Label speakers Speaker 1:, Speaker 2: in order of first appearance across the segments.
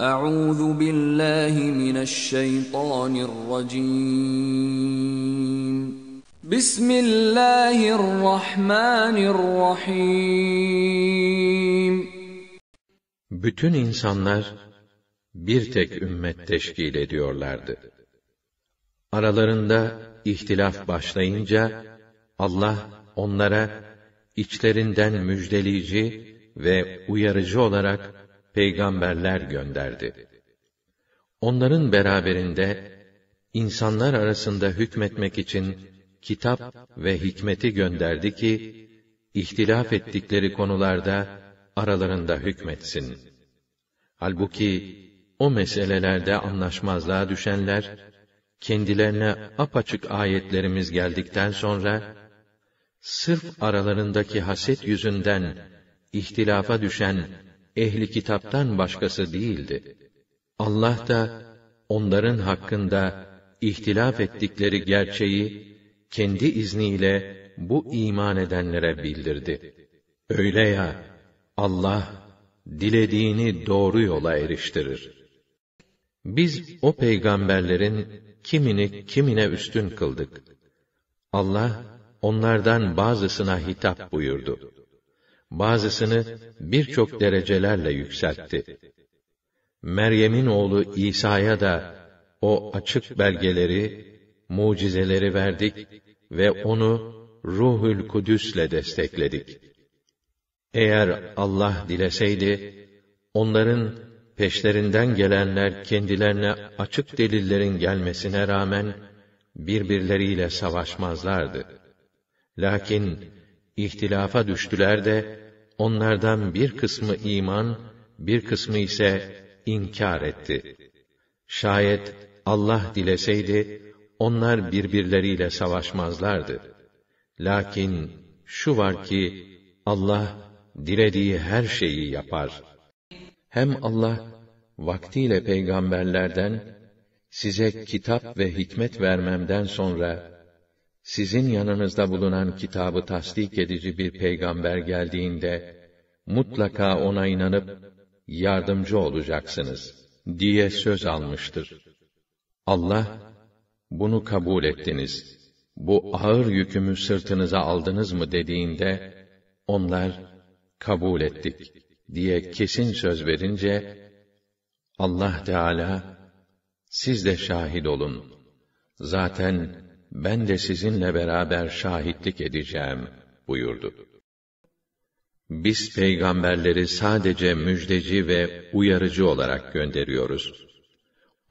Speaker 1: Euzu billahi mineşşeytanirracim. Bismillahirrahmanirrahim. Bütün insanlar bir tek ümmet teşkil ediyorlardı. Aralarında ihtilaf başlayınca Allah onlara içlerinden müjdeleyici ve uyarıcı olarak peygamberler gönderdi. Onların beraberinde insanlar arasında hükmetmek için kitap ve hikmeti gönderdi ki ihtilaf ettikleri konularda aralarında hükmetsin. Halbuki o meselelerde anlaşmazlığa düşenler kendilerine apaçık ayetlerimiz geldikten sonra sırf aralarındaki haset yüzünden ihtilafa düşen ehli kitaptan başkası değildi. Allah da onların hakkında ihtilaf ettikleri gerçeği kendi izniyle bu iman edenlere bildirdi. Öyle ya Allah dilediğini doğru yola eriştirir. Biz o peygamberlerin kimini kimine üstün kıldık. Allah onlardan bazısına hitap buyurdu bazısını birçok derecelerle yükseltti. Meryem'in oğlu İsa'ya da o açık belgeleri, mucizeleri verdik ve onu Ruhül Kudüs'le destekledik. Eğer Allah dileseydi, onların peşlerinden gelenler kendilerine açık delillerin gelmesine rağmen birbirleriyle savaşmazlardı. Lakin ihtilafa düştüler de onlardan bir kısmı iman, bir kısmı ise inkar etti. Şayet Allah dileseydi onlar birbirleriyle savaşmazlardı. Lakin şu var ki Allah dilediği her şeyi yapar. Hem Allah vaktiyle peygamberlerden size kitap ve hikmet vermemden sonra sizin yanınızda bulunan kitabı tasdik edici bir peygamber geldiğinde, mutlaka ona inanıp, yardımcı olacaksınız, diye söz almıştır. Allah, bunu kabul ettiniz, bu ağır yükümü sırtınıza aldınız mı dediğinde, onlar, kabul ettik, diye kesin söz verince, Allah Teala, siz de şahit olun. Zaten, ben de sizinle beraber şahitlik edeceğim buyurdu. Biz peygamberleri sadece müjdeci ve uyarıcı olarak gönderiyoruz.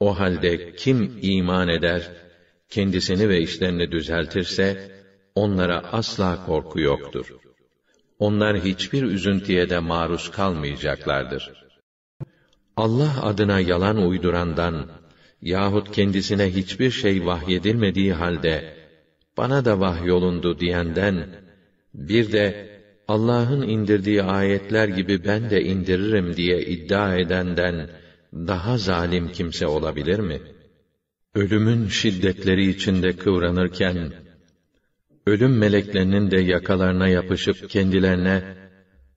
Speaker 1: O halde kim iman eder, kendisini ve işlerini düzeltirse onlara asla korku yoktur. Onlar hiçbir üzüntüye de maruz kalmayacaklardır. Allah adına yalan uydurandan yahut kendisine hiçbir şey vahyedilmediği halde bana da vahyolundu diyenden bir de Allah'ın indirdiği ayetler gibi ben de indiririm diye iddia edenden daha zalim kimse olabilir mi? Ölümün şiddetleri içinde kıvranırken ölüm meleklerinin de yakalarına yapışıp kendilerine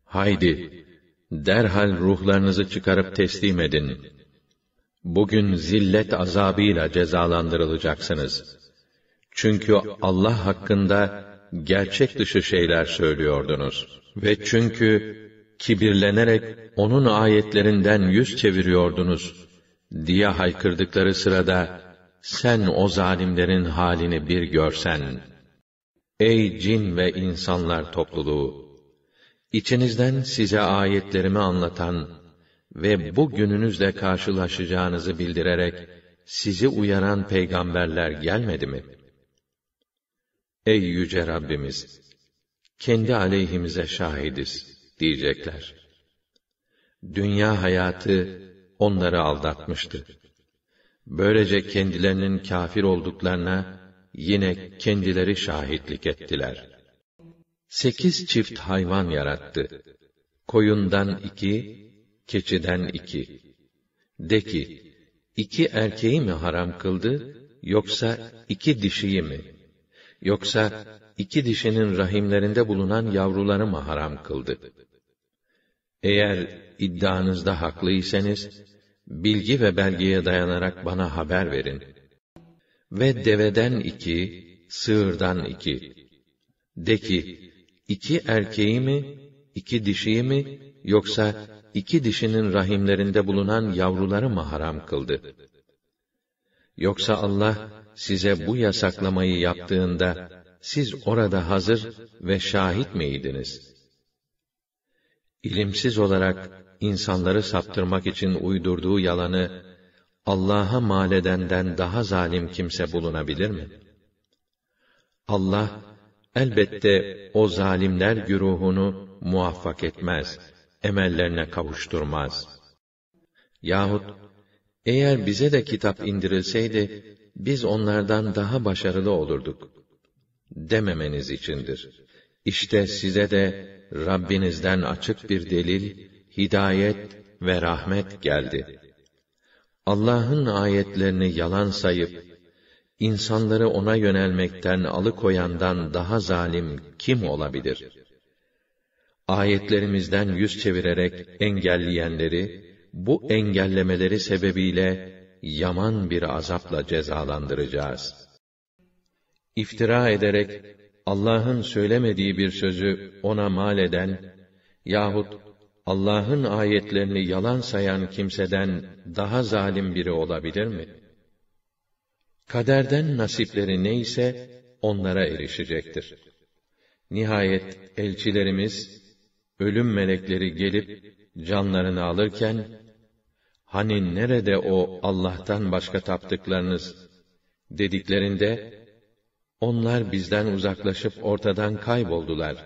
Speaker 1: haydi derhal ruhlarınızı çıkarıp teslim edin.'' Bugün zillet azabıyla cezalandırılacaksınız. Çünkü Allah hakkında gerçek dışı şeyler söylüyordunuz. Ve çünkü kibirlenerek onun ayetlerinden yüz çeviriyordunuz diye haykırdıkları sırada sen o zalimlerin halini bir görsen. Ey cin ve insanlar topluluğu! İçinizden size ayetlerimi anlatan ve bu gününüzle karşılaşacağınızı bildirerek sizi uyaran peygamberler gelmedi mi? Ey yüce Rabbimiz, kendi aleyhimize şahidiz diyecekler. Dünya hayatı onları aldatmıştı. Böylece kendilerinin kafir olduklarına yine kendileri şahitlik ettiler. Sekiz çift hayvan yarattı. Koyundan iki, keçiden iki. De ki, iki erkeği mi haram kıldı, yoksa iki dişiyi mi? Yoksa iki dişinin rahimlerinde bulunan yavruları mı haram kıldı? Eğer iddianızda haklıysanız, bilgi ve belgeye dayanarak bana haber verin. Ve deveden iki, sığırdan iki. De ki, iki erkeği mi, iki dişiyi mi, yoksa iki dişinin rahimlerinde bulunan yavruları mı haram kıldı? Yoksa Allah size bu yasaklamayı yaptığında siz orada hazır ve şahit miydiniz? İlimsiz olarak insanları saptırmak için uydurduğu yalanı Allah'a mal edenden daha zalim kimse bulunabilir mi? Allah elbette o zalimler güruhunu muvaffak etmez.'' emellerine kavuşturmaz. Yahut eğer bize de kitap indirilseydi biz onlardan daha başarılı olurduk dememeniz içindir. İşte size de Rabbinizden açık bir delil, hidayet ve rahmet geldi. Allah'ın ayetlerini yalan sayıp insanları ona yönelmekten alıkoyandan daha zalim kim olabilir?' ayetlerimizden yüz çevirerek engelleyenleri, bu engellemeleri sebebiyle yaman bir azapla cezalandıracağız. İftira ederek Allah'ın söylemediği bir sözü ona mal eden yahut Allah'ın ayetlerini yalan sayan kimseden daha zalim biri olabilir mi? Kaderden nasipleri neyse onlara erişecektir. Nihayet elçilerimiz ölüm melekleri gelip canlarını alırken hani nerede o Allah'tan başka taptıklarınız dediklerinde onlar bizden uzaklaşıp ortadan kayboldular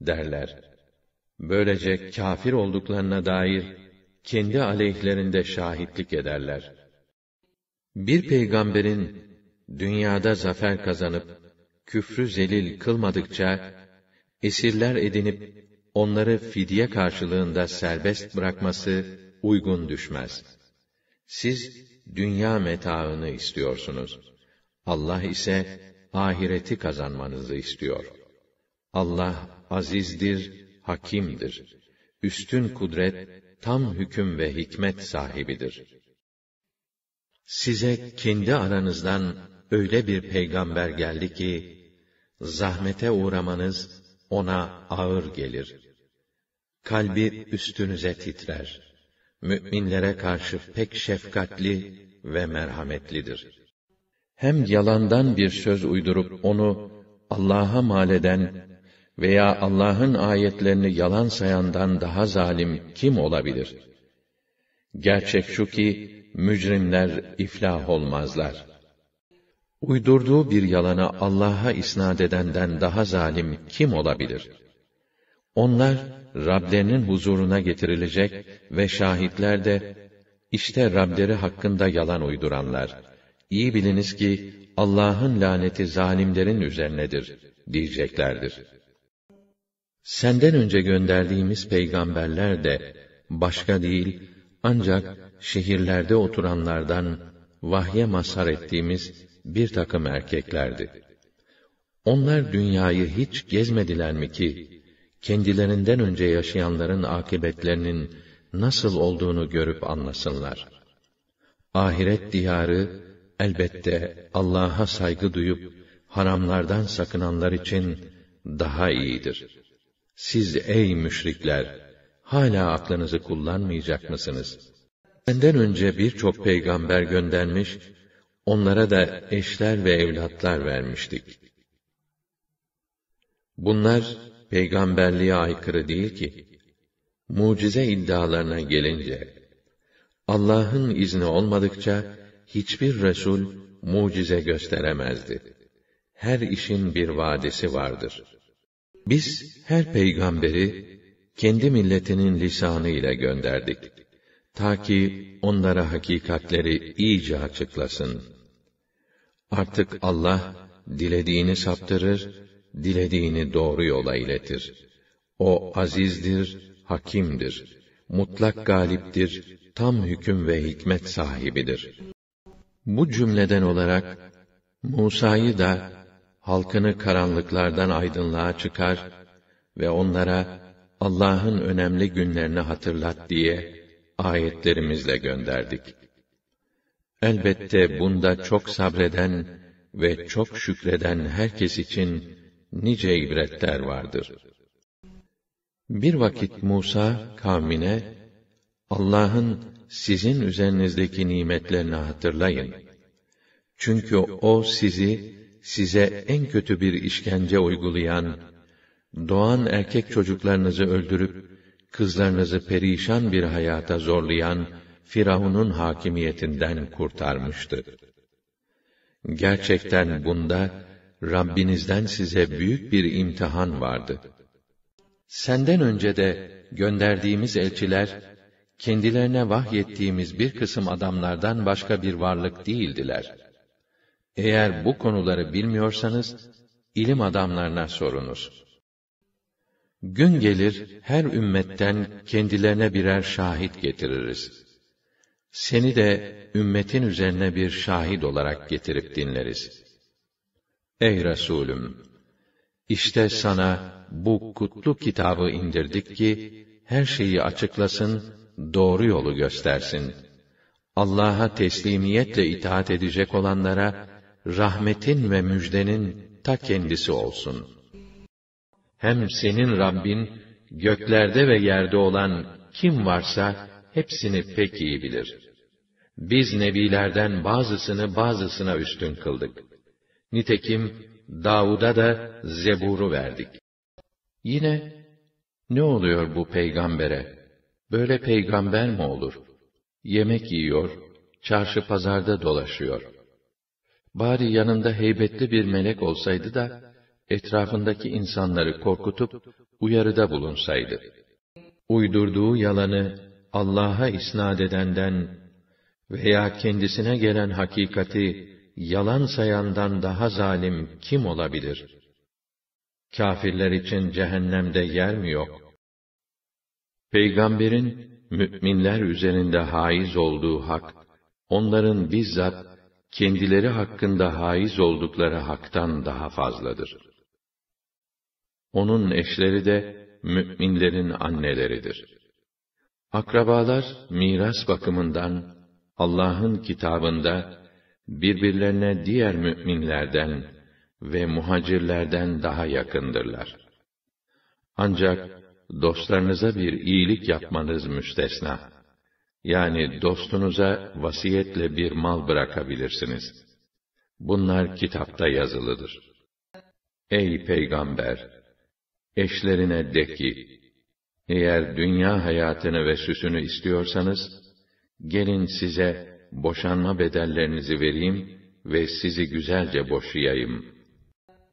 Speaker 1: derler. Böylece kafir olduklarına dair kendi aleyhlerinde şahitlik ederler. Bir peygamberin dünyada zafer kazanıp küfrü zelil kılmadıkça esirler edinip onları fidye karşılığında serbest bırakması uygun düşmez. Siz dünya metaını istiyorsunuz. Allah ise ahireti kazanmanızı istiyor. Allah azizdir, hakimdir. Üstün kudret, tam hüküm ve hikmet sahibidir. Size kendi aranızdan öyle bir peygamber geldi ki zahmete uğramanız ona ağır gelir. Kalbi üstünüze titrer. Müminlere karşı pek şefkatli ve merhametlidir. Hem yalandan bir söz uydurup onu Allah'a mal eden veya Allah'ın ayetlerini yalan sayandan daha zalim kim olabilir? Gerçek şu ki mücrimler iflah olmazlar. Uydurduğu bir yalanı Allah'a isnat edenden daha zalim kim olabilir? Onlar Rablerinin huzuruna getirilecek ve şahitler de işte Rableri hakkında yalan uyduranlar. İyi biliniz ki Allah'ın laneti zalimlerin üzerinedir diyeceklerdir. Senden önce gönderdiğimiz peygamberler de başka değil ancak şehirlerde oturanlardan vahye mazhar ettiğimiz bir takım erkeklerdi. Onlar dünyayı hiç gezmediler mi ki, kendilerinden önce yaşayanların akıbetlerinin nasıl olduğunu görüp anlasınlar. Ahiret diyarı, elbette Allah'a saygı duyup, haramlardan sakınanlar için daha iyidir. Siz ey müşrikler, hala aklınızı kullanmayacak mısınız? Senden önce birçok peygamber göndermiş Onlara da eşler ve evlatlar vermiştik. Bunlar peygamberliğe aykırı değil ki. Mucize iddialarına gelince Allah'ın izni olmadıkça hiçbir resul mucize gösteremezdi. Her işin bir vadesi vardır. Biz her peygamberi kendi milletinin lisanı ile gönderdik ta ki onlara hakikatleri iyice açıklasın. Artık Allah dilediğini saptırır, dilediğini doğru yola iletir. O azizdir, hakimdir, mutlak galiptir, tam hüküm ve hikmet sahibidir. Bu cümleden olarak Musa'yı da halkını karanlıklardan aydınlığa çıkar ve onlara Allah'ın önemli günlerini hatırlat diye ayetlerimizle gönderdik. Elbette bunda çok sabreden ve çok şükreden herkes için nice ibretler vardır. Bir vakit Musa kavmine Allah'ın sizin üzerinizdeki nimetlerini hatırlayın. Çünkü o sizi size en kötü bir işkence uygulayan doğan erkek çocuklarınızı öldürüp kızlarınızı perişan bir hayata zorlayan Firavun'un hakimiyetinden kurtarmıştı. Gerçekten bunda Rabbinizden size büyük bir imtihan vardı. Senden önce de gönderdiğimiz elçiler kendilerine vahyettiğimiz bir kısım adamlardan başka bir varlık değildiler. Eğer bu konuları bilmiyorsanız ilim adamlarına sorunuz.'' Gün gelir her ümmetten kendilerine birer şahit getiririz. Seni de ümmetin üzerine bir şahit olarak getirip dinleriz. Ey Resulüm! işte sana bu kutlu kitabı indirdik ki, her şeyi açıklasın, doğru yolu göstersin. Allah'a teslimiyetle itaat edecek olanlara, rahmetin ve müjdenin ta kendisi olsun.'' Hem senin Rabbin, göklerde ve yerde olan kim varsa, hepsini pek iyi bilir. Biz nebilerden bazısını bazısına üstün kıldık. Nitekim, Davud'a da zeburu verdik. Yine, ne oluyor bu peygambere? Böyle peygamber mi olur? Yemek yiyor, çarşı pazarda dolaşıyor. Bari yanında heybetli bir melek olsaydı da, etrafındaki insanları korkutup uyarıda bulunsaydı. Uydurduğu yalanı Allah'a isnat edenden veya kendisine gelen hakikati yalan sayandan daha zalim kim olabilir? Kafirler için cehennemde yer mi yok? Peygamberin müminler üzerinde haiz olduğu hak, onların bizzat kendileri hakkında haiz oldukları haktan daha fazladır. Onun eşleri de müminlerin anneleridir. Akrabalar miras bakımından Allah'ın kitabında birbirlerine diğer müminlerden ve muhacirlerden daha yakındırlar. Ancak dostlarınıza bir iyilik yapmanız müstesna. Yani dostunuza vasiyetle bir mal bırakabilirsiniz. Bunlar kitapta yazılıdır. Ey peygamber, Eşlerine de ki, eğer dünya hayatını ve süsünü istiyorsanız, gelin size boşanma bedellerinizi vereyim ve sizi güzelce boşayayım.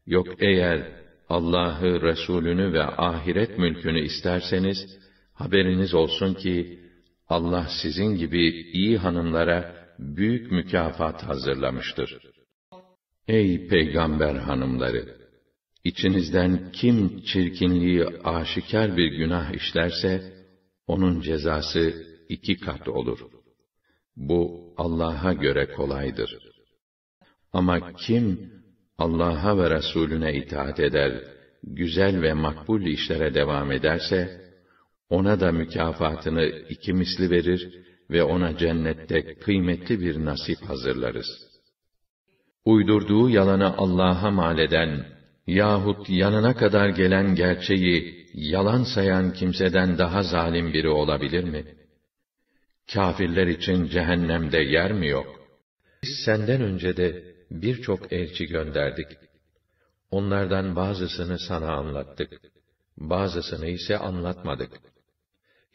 Speaker 1: Yok eğer Allah'ı, Resulünü ve ahiret mülkünü isterseniz, haberiniz olsun ki, Allah sizin gibi iyi hanımlara büyük mükafat hazırlamıştır. Ey peygamber hanımları! İçinizden kim çirkinliği aşikar bir günah işlerse, onun cezası iki kat olur. Bu Allah'a göre kolaydır. Ama kim Allah'a ve Resulüne itaat eder, güzel ve makbul işlere devam ederse, ona da mükafatını iki misli verir ve ona cennette kıymetli bir nasip hazırlarız. Uydurduğu yalanı Allah'a mal eden, yahut yanına kadar gelen gerçeği yalan sayan kimseden daha zalim biri olabilir mi? Kafirler için cehennemde yer mi yok? Biz senden önce de birçok elçi gönderdik. Onlardan bazısını sana anlattık. Bazısını ise anlatmadık.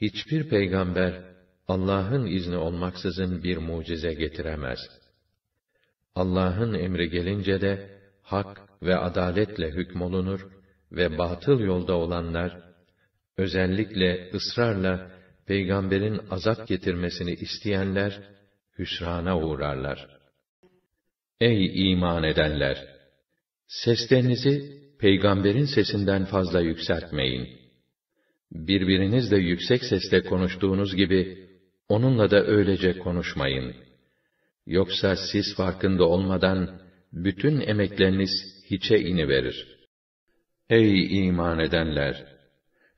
Speaker 1: Hiçbir peygamber Allah'ın izni olmaksızın bir mucize getiremez. Allah'ın emri gelince de hak ve adaletle hükmolunur ve batıl yolda olanlar, özellikle ısrarla peygamberin azap getirmesini isteyenler, hüsrana uğrarlar. Ey iman edenler! Seslerinizi peygamberin sesinden fazla yükseltmeyin. Birbirinizle yüksek sesle konuştuğunuz gibi, onunla da öylece konuşmayın. Yoksa siz farkında olmadan, bütün emekleriniz hiçe iniverir. Ey iman edenler!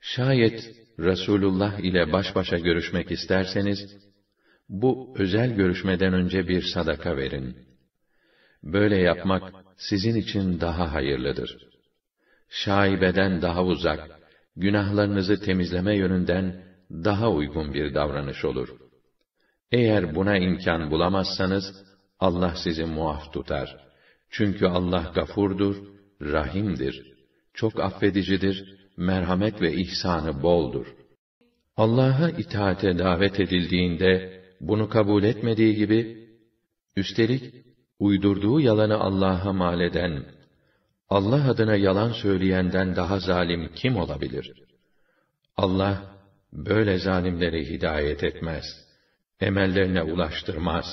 Speaker 1: Şayet Resulullah ile baş başa görüşmek isterseniz, bu özel görüşmeden önce bir sadaka verin. Böyle yapmak sizin için daha hayırlıdır. Şaibeden daha uzak, günahlarınızı temizleme yönünden daha uygun bir davranış olur. Eğer buna imkan bulamazsanız, Allah sizi muaf tutar.'' Çünkü Allah gafurdur, rahimdir, çok affedicidir, merhamet ve ihsanı boldur. Allah'a itaate davet edildiğinde, bunu kabul etmediği gibi, üstelik, uydurduğu yalanı Allah'a mal eden, Allah adına yalan söyleyenden daha zalim kim olabilir? Allah, böyle zalimleri hidayet etmez, emellerine ulaştırmaz.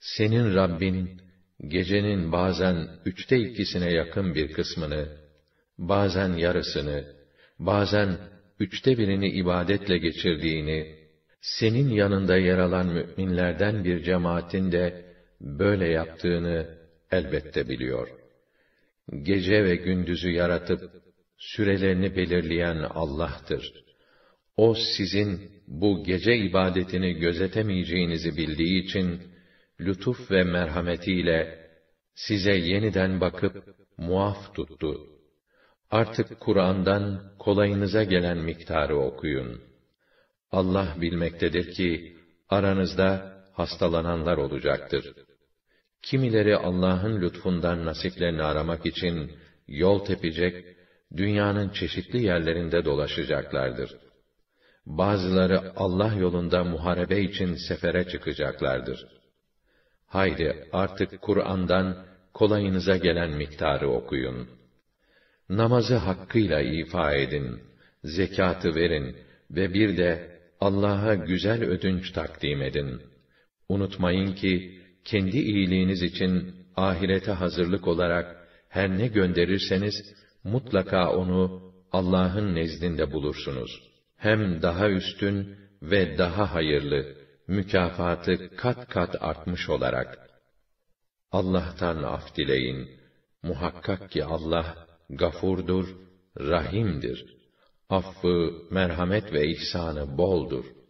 Speaker 1: Senin Rabbin, gecenin bazen üçte ikisine yakın bir kısmını, bazen yarısını, bazen üçte birini ibadetle geçirdiğini, senin yanında yer alan müminlerden bir cemaatin de böyle yaptığını elbette biliyor. Gece ve gündüzü yaratıp sürelerini belirleyen Allah'tır. O sizin bu gece ibadetini gözetemeyeceğinizi bildiği için lütuf ve merhametiyle size yeniden bakıp muaf tuttu. Artık Kur'an'dan kolayınıza gelen miktarı okuyun. Allah bilmektedir ki aranızda hastalananlar olacaktır. Kimileri Allah'ın lütfundan nasiplerini aramak için yol tepecek, dünyanın çeşitli yerlerinde dolaşacaklardır. Bazıları Allah yolunda muharebe için sefere çıkacaklardır. Haydi artık Kur'an'dan kolayınıza gelen miktarı okuyun. Namazı hakkıyla ifa edin, zekatı verin ve bir de Allah'a güzel ödünç takdim edin. Unutmayın ki kendi iyiliğiniz için ahirete hazırlık olarak her ne gönderirseniz mutlaka onu Allah'ın nezdinde bulursunuz. Hem daha üstün ve daha hayırlı mükafatı kat kat artmış olarak. Allah'tan af dileyin. Muhakkak ki Allah gafurdur, rahimdir. Affı, merhamet ve ihsanı boldur.''